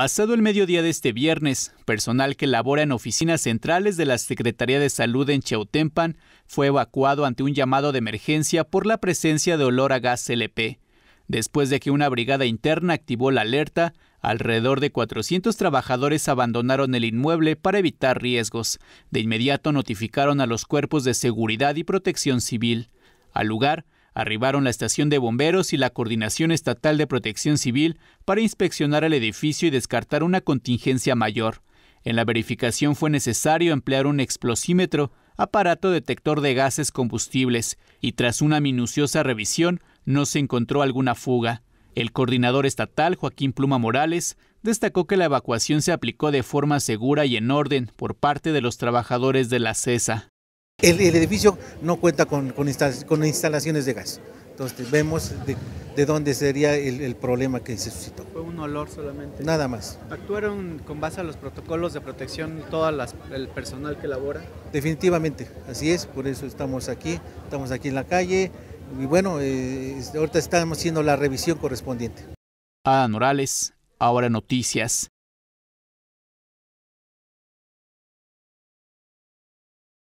Pasado el mediodía de este viernes, personal que labora en oficinas centrales de la Secretaría de Salud en Cheutempan fue evacuado ante un llamado de emergencia por la presencia de olor a gas LP. Después de que una brigada interna activó la alerta, alrededor de 400 trabajadores abandonaron el inmueble para evitar riesgos. De inmediato notificaron a los cuerpos de seguridad y protección civil. Al lugar, Arribaron la estación de bomberos y la Coordinación Estatal de Protección Civil para inspeccionar el edificio y descartar una contingencia mayor. En la verificación fue necesario emplear un explosímetro, aparato detector de gases combustibles, y tras una minuciosa revisión no se encontró alguna fuga. El coordinador estatal, Joaquín Pluma Morales, destacó que la evacuación se aplicó de forma segura y en orden por parte de los trabajadores de la CESA el, edificio no cuenta con, instalaciones, de gas. Entonces vemos de, dónde sería el, problema que se suscitó. Fue un olor solamente. Nada más. ¿Actuaron con base a los protocolos de protección todo el personal que labora? Definitivamente, así es, por eso estamos aquí, estamos aquí en la calle y bueno, eh, ahorita estamos haciendo la revisión correspondiente. Ada Morales, ahora noticias.